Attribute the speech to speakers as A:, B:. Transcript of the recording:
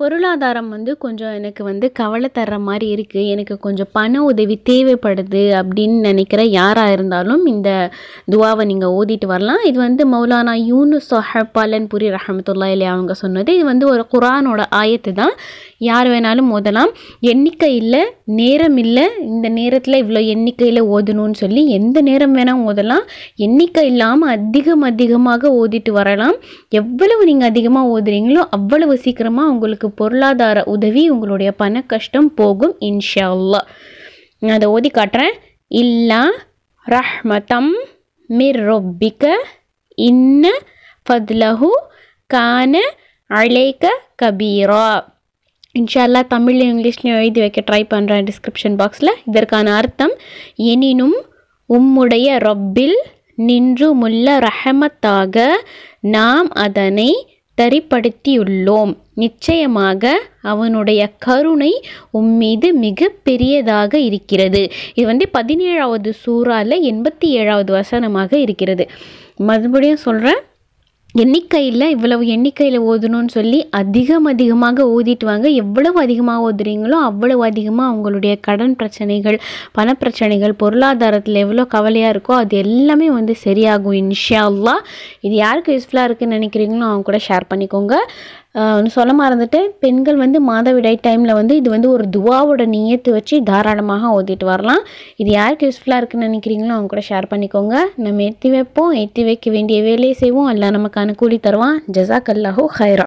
A: பொருளாதாரம் வந்து கொஞ்சம் எனக்கு வந்து கவலை தர்ற மாதிரி இருக்குது எனக்கு கொஞ்சம் பண உதவி தேவைப்படுது அப்படின்னு நினைக்கிற யாராக இருந்தாலும் இந்த துவாவை நீங்கள் ஓதிட்டு வரலாம் இது வந்து மௌலானா யூனு சொஹப்பாலன் புரி ரஹமத்துல்லா இல்லையா அவங்க சொன்னது இது வந்து ஒரு குரானோட ஆயத்து தான் யார் வேணாலும் ஓதலாம் எண்ணிக்கை இல்லை நேரம் இல்லை இந்த நேரத்தில் இவ்வளோ எண்ணிக்கையில் ஓதணும்னு சொல்லி எந்த நேரம் வேணால் ஓதலாம் எண்ணிக்கை இல்லாமல் அதிகம் அதிகமாக ஓதிட்டு வரலாம் எவ்வளவு நீங்கள் அதிகமாக ஓதுறீங்களோ அவ்வளவு சீக்கிரமாக உங்களுக்கு உங்களுக்கு பொருளாதார உதவி உங்களுடைய பண கஷ்டம் போகும் இன்ஷா அல்லா நான் அதை ஓதி காட்டுறேன் இல்லா ரஹ்மதம் மிர் ரொப்பிக்க இன்ன ஃபத்லஹு கான அழைக்க கபீரா இன்ஷால்லா தமிழ் இங்கிலீஷ்லையும் எழுதி வைக்க ட்ரை பண்ணுறேன் டிஸ்கிரிப்ஷன் பாக்ஸில் இதற்கான அர்த்தம் எனினும் உம்முடைய ரொப்பில் நின்று முல்ல ரஹமத்தாக நாம் அதனை தரிப்படுத்தியுள்ளோம் நிச்சயமாக அவனுடைய கருணை உம்மீது மிக பெரியதாக இருக்கிறது இது வந்து பதினேழாவது சூறாவில் எண்பத்தி ஏழாவது வசனமாக இருக்கிறது மறுபடியும் சொல்கிறேன் எண்ணிக்கையில் இவ்வளவு எண்ணிக்கையில் ஓதணும்னு சொல்லி அதிகம் அதிகமாக ஓதிட்டு வாங்க எவ்வளவு அதிகமாக ஓதுறீங்களோ அவ்வளவு அதிகமாக அவங்களுடைய கடன் பிரச்சனைகள் பணப்பிரச்சனைகள் பொருளாதாரத்தில் எவ்வளோ கவலையாக இருக்கோ அது எல்லாமே வந்து சரியாகும் இன்ஷா இது யாருக்கு யூஸ்ஃபுல்லாக இருக்குதுன்னு நினைக்கிறீங்களோ அவங்க கூட ஷேர் பண்ணிக்கோங்க ஒன்று சொல்ல மறந்துட்டு பெண்கள் வந்து மாதவிடை டைமில் வந்து இது வந்து ஒரு துவாவோட நீயத்து வச்சு தாராளமாக ஓதிட்டு வரலாம் இது யாருக்கு யூஸ்ஃபுல்லாக இருக்குதுன்னு நினைக்கிறீங்களோ அவங்க கூட ஷேர் பண்ணிக்கோங்க நம்ம எத்தி வைப்போம் எத்தி வைக்க வேண்டிய வேலையை செய்வோம் எல்லாம் நமக்கு پاک अनुकूली ತರುವ ಜಜಾಕಲ್ಲಾಹು ಖೈರ